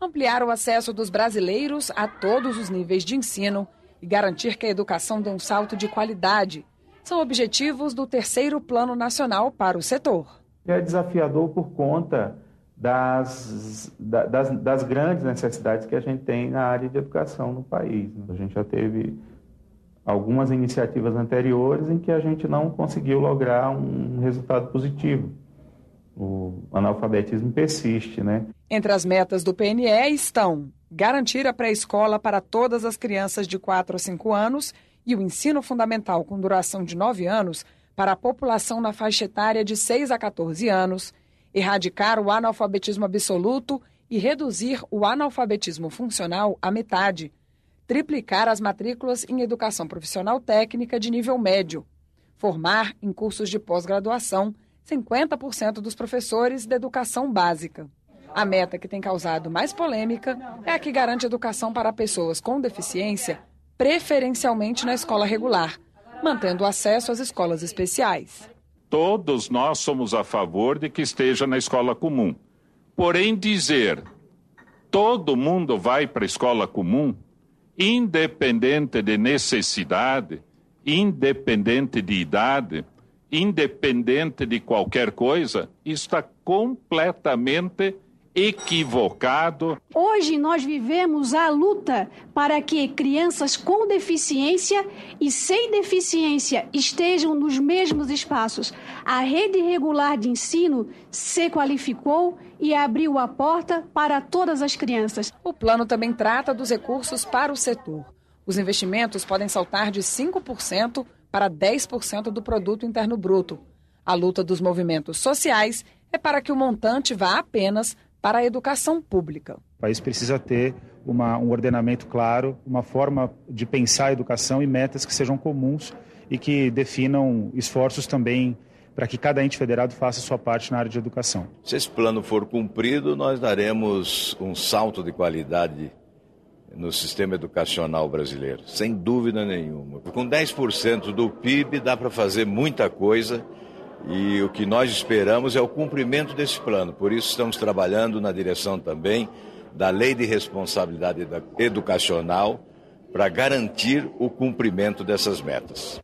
ampliar o acesso dos brasileiros a todos os níveis de ensino e garantir que a educação dê um salto de qualidade. São objetivos do terceiro Plano Nacional para o setor. É desafiador por conta das, das, das, grandes necessidades que a gente tem na área de educação no país. A gente já teve algumas iniciativas anteriores em que a gente não conseguiu lograr um resultado positivo o analfabetismo persiste, né? Entre as metas do PNE estão garantir a pré-escola para todas as crianças de 4 a 5 anos e o ensino fundamental com duração de 9 anos para a população na faixa etária de 6 a 14 anos, erradicar o analfabetismo absoluto e reduzir o analfabetismo funcional à metade, triplicar as matrículas em educação profissional técnica de nível médio, formar em cursos de pós-graduação 50% dos professores da educação básica. A meta que tem causado mais polêmica é a que garante educação para pessoas com deficiência, preferencialmente na escola regular, mantendo acesso às escolas especiais. Todos nós somos a favor de que esteja na escola comum. Porém, dizer todo mundo vai para a escola comum, independente de necessidade, independente de idade, independente de qualquer coisa, está completamente equivocado. Hoje nós vivemos a luta para que crianças com deficiência e sem deficiência estejam nos mesmos espaços. A rede regular de ensino se qualificou e abriu a porta para todas as crianças. O plano também trata dos recursos para o setor. Os investimentos podem saltar de 5% para 10% do produto interno bruto. A luta dos movimentos sociais é para que o montante vá apenas para a educação pública. O país precisa ter uma, um ordenamento claro, uma forma de pensar a educação e metas que sejam comuns e que definam esforços também para que cada ente federado faça sua parte na área de educação. Se esse plano for cumprido, nós daremos um salto de qualidade no sistema educacional brasileiro, sem dúvida nenhuma. Com 10% do PIB dá para fazer muita coisa e o que nós esperamos é o cumprimento desse plano. Por isso estamos trabalhando na direção também da Lei de Responsabilidade Educacional para garantir o cumprimento dessas metas.